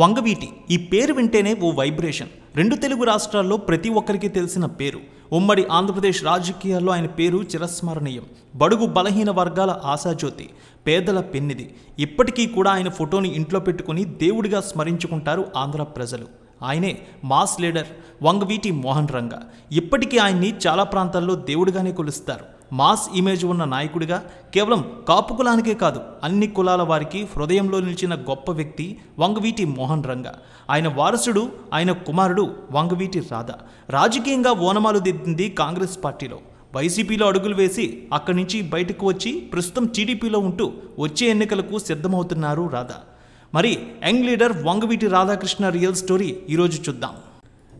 వంగవీటి ఈ పేరు వింటేనే ఓ వైబ్రేషన్ రెండు తెలుగు రాష్ట్రాల్లో ప్రతి ఒక్కరికి తెలిసిన పేరు ఉమ్మడి ఆంధ్రప్రదేశ్ రాజకీయాల్లో ఆయన పేరు చిరస్మరణీయం బడుగు బలహీన వర్గాల ఆశాజ్యోతి పేదల పెన్నిది ఇప్పటికీ కూడా ఆయన ఫోటోని ఇంట్లో పెట్టుకుని దేవుడిగా స్మరించుకుంటారు ఆంధ్ర ప్రజలు ఆయనే మాస్ లీడర్ వంగవీటి మోహన్ రంగ ఇప్పటికీ ఆయన్ని చాలా ప్రాంతాల్లో దేవుడిగానే కొలుస్తారు మాస్ ఇమేజ్ ఉన్న నాయకుడిగా కేవలం కాపు కులానికే కాదు అన్ని కులాల వారికి హృదయంలో నిలిచిన గొప్ప వ్యక్తి వంగవీటి మోహన్ రంగ ఆయన వారసుడు ఆయన కుమారుడు వంగవీటి రాధ రాజకీయంగా ఓనమాలు దిద్దింది కాంగ్రెస్ పార్టీలో వైసీపీలో అడుగులు వేసి అక్కడి నుంచి బయటకు వచ్చి ప్రస్తుతం టీడీపీలో ఉంటూ వచ్చే ఎన్నికలకు సిద్ధమవుతున్నారు రాధా మరి young leader Vangaveeti Radhakrishna real story ఈరోజు చూద్దాం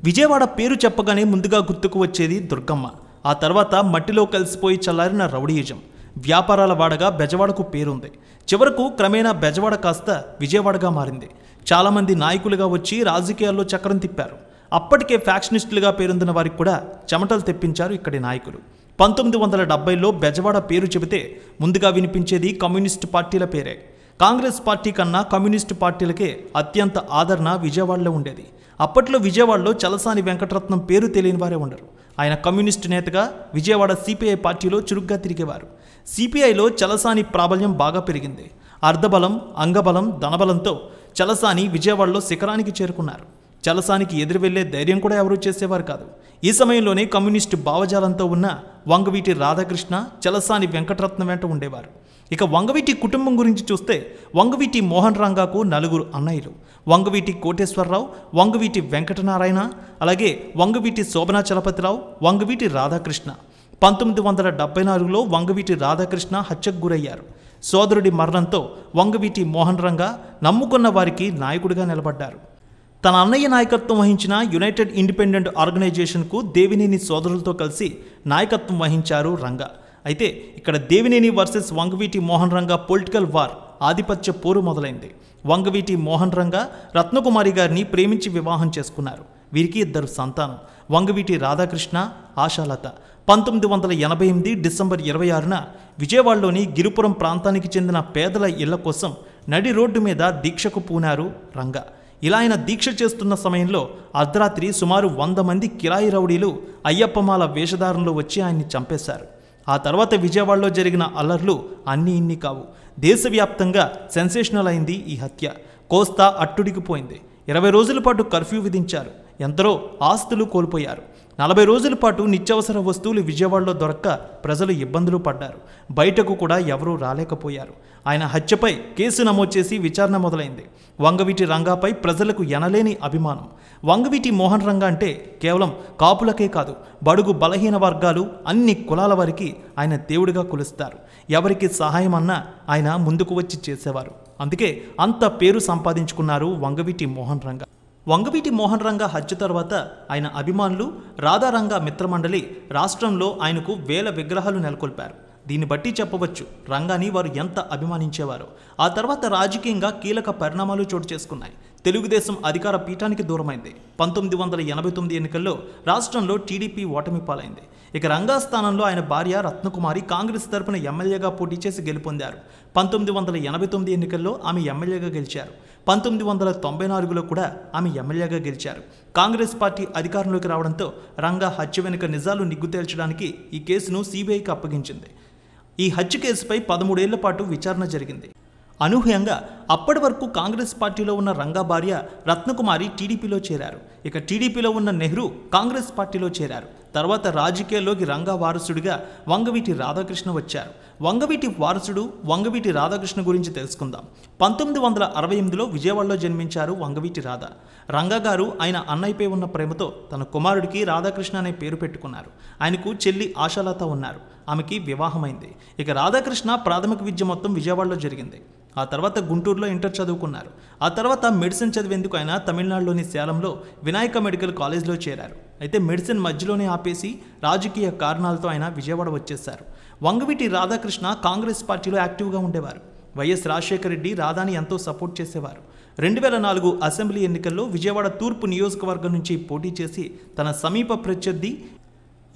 విజయవాడ పేరు చెప్పగానే ముందుగా గుర్తుకు వచ్చేది దుర్గమ్మ ఆ తర్వాత మట్టిలో కలిసిపోయి చల్లారిన రౌడీయిజం వ్యాపారాల వాడగా బెజవాడకు పేరుంది చివరకు క్రమేణా బెజవాడ కాస్త విజయవాడగా మారింది చాలామంది నాయకులుగా వచ్చి రాజకీయాల్లో చక్రం తిప్పారు అప్పటికే ఫ్యాక్షనిస్టులుగా పేరొందిన వారికి కూడా చెమటలు తెప్పించారు ఇక్కడి నాయకులు పంతొమ్మిది వందల డెబ్బైలో బెజవాడ పేరు చెబితే ముందుగా వినిపించేది కమ్యూనిస్టు పార్టీల పేరే కాంగ్రెస్ పార్టీ కన్నా కమ్యూనిస్టు పార్టీలకే అత్యంత ఆదరణ విజయవాడలో ఉండేది అప్పట్లో విజయవాడలో చలసాని వెంకటరత్నం పేరు తెలియని వారే ఉండరు ఆయన కమ్యూనిస్టు నేతగా విజయవాడ సిపిఐ పార్టీలో చురుగ్గా తిరిగేవారు సిపిఐలో చలసాని ప్రాబల్యం బాగా పెరిగింది అర్ధబలం అంగబలం ధనబలంతో చలసాని విజయవాడలో శిఖరానికి చేరుకున్నారు చలసానికి ఎదురు వెళ్లే ధైర్యం కూడా ఎవరూ చేసేవారు కాదు ఈ సమయంలోనే కమ్యూనిస్టు భావజాలంతో ఉన్న వంగవీటి రాధాకృష్ణ చలసాని వెంకటరత్న వెంట ఉండేవారు ఇక వంగవీటి కుటుంబం గురించి చూస్తే వంగవీటి మోహన్ రంగాకు నలుగురు అన్నయ్యలు వంగవీటి కోటేశ్వరరావు వంగవీటి వెంకటనారాయణ అలాగే వంగవీటి శోభనా చలపతిరావు వంగవీటి రాధాకృష్ణ పంతొమ్మిది వందల డెబ్బై నాలుగులో వంగవీటి రాధాకృష్ణ హత్యకు గురయ్యారు సోదరుడి మరణంతో వంగవీటి మోహన్ రంగా నమ్ముకున్న వారికి నాయకుడిగా నిలబడ్డారు తన అన్నయ్య నాయకత్వం వహించిన యునైటెడ్ ఇండిపెండెంట్ ఆర్గనైజేషన్కు దేవినేని సోదరులతో కలిసి నాయకత్వం వహించారు రంగ అయితే ఇక్కడ దేవినేని వర్సెస్ వంగవీటి మోహన్ రంగ పొలిటికల్ వార్ ఆధిపత్య పోరు మొదలైంది వంగవీటి మోహన్ రంగ రత్నకుమారి గారిని ప్రేమించి వివాహం చేసుకున్నారు వీరికి ఇద్దరు సంతానం వంగవీటి రాధాకృష్ణ ఆశాలత పంతొమ్మిది వందల ఎనభై ఎనిమిది డిసెంబర్ ఇరవై ఆరున విజయవాడలోని గిరిపురం ప్రాంతానికి చెందిన పేదల ఇళ్ల కోసం నడి రోడ్డు మీద దీక్షకు పూనారు రంగ ఇలా ఆయన దీక్ష చేస్తున్న సమయంలో అర్ధరాత్రి సుమారు వంద మంది కిరాయి రౌడీలు అయ్యప్పమాల వేషధారంలో వచ్చి ఆయన్ని చంపేశారు ఆ తర్వాత విజయవాడలో జరిగిన అల్లర్లు అన్నీ ఇన్ని కావు దేశవ్యాప్తంగా సెన్సేషనల్ అయింది ఈ హత్య కోస్తా అట్టుడికిపోయింది ఇరవై రోజుల పాటు కర్ఫ్యూ విధించారు ఎందరో ఆస్తులు కోల్పోయారు నలభై రోజుల పాటు నిత్యావసర వస్తువులు విజయవాడలో దొరక్క ప్రజలు ఇబ్బందులు పడ్డారు బయటకు కూడా ఎవరూ రాలేకపోయారు ఆయన హత్యపై కేసు నమోదు చేసి విచారణ మొదలైంది వంగవీటి రంగాపై ప్రజలకు ఎనలేని అభిమానం వంగవీటి మోహన్ రంగ అంటే కేవలం కాపులకే కాదు బడుగు బలహీన వర్గాలు అన్ని కులాల వారికి ఆయన దేవుడిగా కొలుస్తారు ఎవరికి సహాయం అన్నా ఆయన ముందుకు వచ్చి చేసేవారు అందుకే అంత పేరు సంపాదించుకున్నారు వంగవీటి మోహన్ రంగా వంగవీటి మోహన్ రంగ హత్య తర్వాత ఆయన అభిమానులు రాధారంగ మిత్రమండలి రాష్ట్రంలో ఆయనకు వేల విగ్రహాలు నెలకొల్పారు దీన్ని బట్టి చెప్పవచ్చు రంగాని వారు ఎంత అభిమానించేవారో ఆ తర్వాత రాజకీయంగా కీలక పరిణామాలు చోటు చేసుకున్నాయి తెలుగుదేశం అధికార పీఠానికి దూరమైంది పంతొమ్మిది వందల ఎనభై తొమ్మిది ఎన్నికల్లో రాష్ట్రంలో టీడీపీ ఓటమి పాలైంది ఇక రంగా స్థానంలో ఆయన భార్య రత్నకుమారి కాంగ్రెస్ తరపున ఎమ్మెల్యేగా పోటీ చేసి గెలుపొందారు పంతొమ్మిది వందల ఎనభై తొమ్మిది ఎన్నికల్లో ఆమె ఎమ్మెల్యేగా గెలిచారు పంతొమ్మిది వందల తొంభై నాలుగులో కూడా ఆమె ఎమ్మెల్యేగా గెలిచారు కాంగ్రెస్ పార్టీ అధికారంలోకి రావడంతో రంగా హత్య వెనుక నిజాలు నిగ్గు తేల్చడానికి ఈ కేసును సీబీఐకి అప్పగించింది ఈ హత్య కేసుపై పదమూడేళ్ల పాటు విచారణ జరిగింది అనూహ్యంగా అప్పటి వరకు కాంగ్రెస్ పార్టీలో ఉన్న రంగా భార్య రత్నకుమారి టీడీపీలో చేరారు ఇక టీడీపీలో ఉన్న నెహ్రూ కాంగ్రెస్ పార్టీలో చేరారు తర్వాత రాజకీయాల్లోకి రంగా వారసుడిగా వంగవీటి రాధాకృష్ణ వచ్చారు వంగవీటి వారసుడు వంగవీటి రాధాకృష్ణ గురించి తెలుసుకుందాం పంతొమ్మిది వందల అరవై ఎనిమిదిలో విజయవాడలో జన్మించారు వంగవీటి రాధ రంగా గారు ఆయన అన్నయ్యపై ఉన్న ప్రేమతో తన కుమారుడికి రాధాకృష్ణ అనే పేరు పెట్టుకున్నారు ఆయనకు చెల్లి ఆశాలత ఉన్నారు ఆమెకి వివాహమైంది ఇక రాధాకృష్ణ ప్రాథమిక విద్య మొత్తం విజయవాడలో జరిగింది ఆ తర్వాత గుంటూరులో ఇంటర్ చదువుకున్నారు ఆ తర్వాత మెడిసిన్ చదివేందుకు ఆయన తమిళనాడులోని సేలంలో వినాయక మెడికల్ కాలేజ్లో చేరారు అయితే మెడిసిన్ మధ్యలోనే ఆపేసి రాజకీయ కారణాలతో ఆయన విజయవాడ వచ్చేశారు వంగవీటి రాధాకృష్ణ కాంగ్రెస్ పార్టీలో యాక్టివ్గా ఉండేవారు వైఎస్ రాజశేఖర రెడ్డి రాధాని ఎంతో సపోర్ట్ చేసేవారు రెండు వేల నాలుగు అసెంబ్లీ ఎన్నికల్లో విజయవాడ తూర్పు నియోజకవర్గం నుంచి పోటీ చేసి తన సమీప ప్రత్యర్థి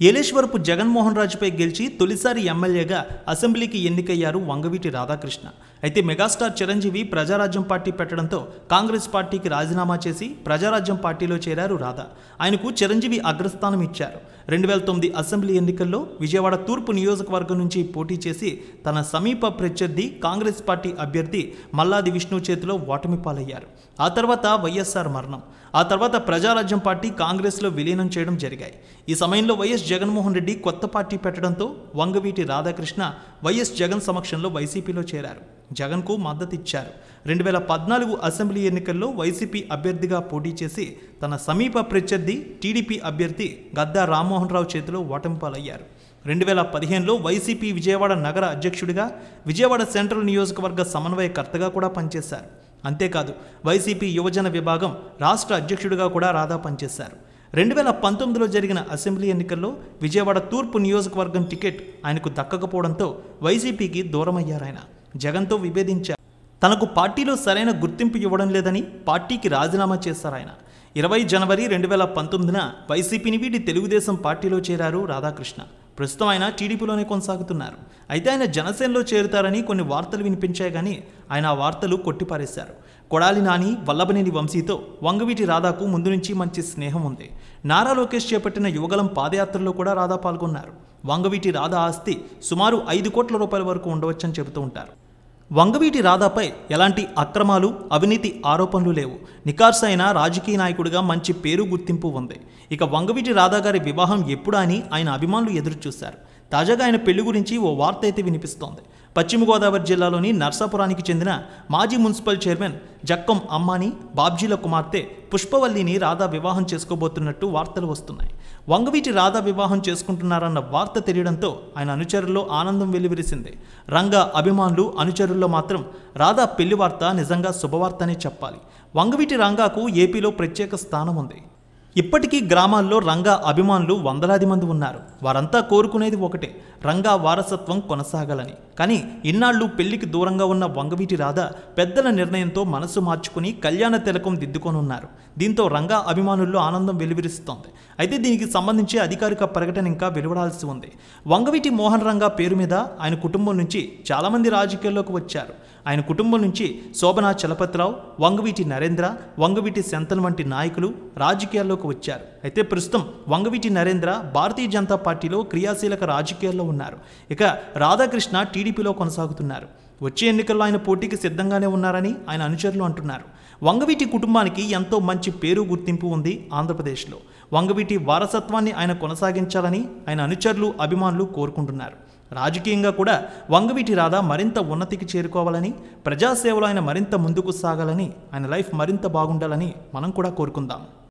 ఏలేశ్వరపు జగన్మోహన్ రాజుపై గెలిచి తొలిసారి ఎమ్మెల్యేగా అసెంబ్లీకి ఎన్నికయ్యారు వంగవీటి రాధాకృష్ణ అయితే మెగాస్టార్ చిరంజీవి ప్రజారాజ్యం పార్టీ పెట్టడంతో కాంగ్రెస్ పార్టీకి రాజీనామా చేసి ప్రజారాజ్యం పార్టీలో చేరారు రాధా ఆయనకు చిరంజీవి అగ్రస్థానం ఇచ్చారు రెండు వేల తొమ్మిది అసెంబ్లీ ఎన్నికల్లో విజయవాడ తూర్పు నియోజకవర్గం నుంచి పోటీ చేసి తన సమీప ప్రత్యర్థి కాంగ్రెస్ పార్టీ అభ్యర్థి మల్లాది విష్ణు చేతిలో ఓటమి పాలయ్యారు ఆ తర్వాత వైఎస్ఆర్ మరణం ఆ తర్వాత ప్రజారాజ్యం పార్టీ కాంగ్రెస్లో విలీనం చేయడం జరిగాయి ఈ సమయంలో వైఎస్ జగన్మోహన్ రెడ్డి కొత్త పార్టీ పెట్టడంతో వంగవీటి రాధాకృష్ణ వైఎస్ జగన్ సమక్షంలో వైసీపీలో చేరారు జగన్కు మద్దతిచ్చారు రెండు వేల పద్నాలుగు అసెంబ్లీ ఎన్నికల్లో వైసీపీ అభ్యర్థిగా పోటీ చేసి తన సమీప ప్రత్యర్థి టీడీపీ అభ్యర్థి గద్దా రామ్మోహన్ రావు చేతిలో ఓటమిపాలయ్యారు రెండు వేల పదిహేనులో వైసీపీ విజయవాడ నగర అధ్యక్షుడిగా విజయవాడ సెంట్రల్ నియోజకవర్గ సమన్వయకర్తగా కూడా పనిచేశారు అంతేకాదు వైసీపీ యువజన విభాగం రాష్ట్ర అధ్యక్షుడిగా కూడా రాధా పనిచేశారు రెండు వేల పంతొమ్మిదిలో జరిగిన అసెంబ్లీ ఎన్నికల్లో విజయవాడ తూర్పు నియోజకవర్గం టికెట్ ఆయనకు దక్కకపోవడంతో వైసీపీకి దూరమయ్యారాయన జగన్తో విభేదించారు తనకు పార్టీలో సరైన గుర్తింపు ఇవ్వడం లేదని పార్టీకి రాజీనామా చేశారు ఆయన ఇరవై జనవరి రెండు వేల పంతొమ్మిదిన వైసీపీని వీటి తెలుగుదేశం పార్టీలో చేరారు రాధాకృష్ణ ప్రస్తుతం ఆయన టీడీపీలోనే కొనసాగుతున్నారు అయితే ఆయన జనసేనలో చేరుతారని కొన్ని వార్తలు వినిపించాయి కానీ ఆయన ఆ వార్తలు కొట్టిపారేశారు కొడాలి నాని వల్లభనేని వంశీతో వంగవీటి రాధాకు ముందు నుంచి మంచి స్నేహం ఉంది నారా లోకేష్ చేపట్టిన యువగలం పాదయాత్రలో కూడా రాధా పాల్గొన్నారు వంగవీటి రాధా ఆస్తి సుమారు ఐదు కోట్ల రూపాయల వరకు ఉండవచ్చని చెబుతూ ఉంటారు వంగవీటి రాధాపై ఎలాంటి అక్రమాలు అవినీతి ఆరోపణలు లేవు అయిన రాజకీయ నాయకుడిగా మంచి పేరు గుర్తింపు ఉంది ఇక వంగవీటి రాధా గారి వివాహం ఎప్పుడా అని ఆయన అభిమానులు ఎదురు చూశారు తాజాగా ఆయన పెళ్లి గురించి ఓ వార్త అయితే వినిపిస్తోంది పశ్చిమ గోదావరి జిల్లాలోని నర్సాపురానికి చెందిన మాజీ మున్సిపల్ చైర్మన్ జక్కం అమ్మాని బాబ్జీల కుమార్తె పుష్పవల్లిని రాధా వివాహం చేసుకోబోతున్నట్టు వార్తలు వస్తున్నాయి వంగవీటి రాధా వివాహం చేసుకుంటున్నారన్న వార్త తెలియడంతో ఆయన అనుచరుల్లో ఆనందం వెలువరిసింది రంగ అభిమానులు అనుచరుల్లో మాత్రం రాధా పెళ్లి వార్త నిజంగా శుభవార్త చెప్పాలి వంగవీటి రంగాకు ఏపీలో ప్రత్యేక స్థానం ఉంది ఇప్పటికీ గ్రామాల్లో రంగా అభిమానులు వందలాది మంది ఉన్నారు వారంతా కోరుకునేది ఒకటే రంగా వారసత్వం కొనసాగాలని కానీ ఇన్నాళ్ళు పెళ్లికి దూరంగా ఉన్న వంగవీటి రాధ పెద్దల నిర్ణయంతో మనసు మార్చుకుని కళ్యాణ తిలకం దిద్దుకొనున్నారు దీంతో రంగా అభిమానుల్లో ఆనందం వెలువరిస్తోంది అయితే దీనికి సంబంధించి అధికారిక ప్రకటన ఇంకా వెలువడాల్సి ఉంది వంగవీటి మోహన్ రంగా పేరు మీద ఆయన కుటుంబం నుంచి చాలామంది రాజకీయాల్లోకి వచ్చారు ఆయన కుటుంబం నుంచి శోభనా చలపతిరావు వంగవీటి నరేంద్ర వంగవీటి శంతన్ వంటి నాయకులు రాజకీయాల్లోకి అధికారంలోకి వచ్చారు అయితే ప్రస్తుతం వంగవీటి నరేంద్ర భారతీయ జనతా పార్టీలో క్రియాశీలక రాజకీయాల్లో ఉన్నారు ఇక రాధాకృష్ణ టీడీపీలో కొనసాగుతున్నారు వచ్చే ఎన్నికల్లో ఆయన పోటీకి సిద్ధంగానే ఉన్నారని ఆయన అనుచరులు అంటున్నారు వంగవీటి కుటుంబానికి ఎంతో మంచి పేరు గుర్తింపు ఉంది ఆంధ్రప్రదేశ్లో వంగవీటి వారసత్వాన్ని ఆయన కొనసాగించాలని ఆయన అనుచరులు అభిమానులు కోరుకుంటున్నారు రాజకీయంగా కూడా వంగవీటి రాధ మరింత ఉన్నతికి చేరుకోవాలని ప్రజాసేవలో ఆయన మరింత ముందుకు సాగాలని ఆయన లైఫ్ మరింత బాగుండాలని మనం కూడా కోరుకుందాం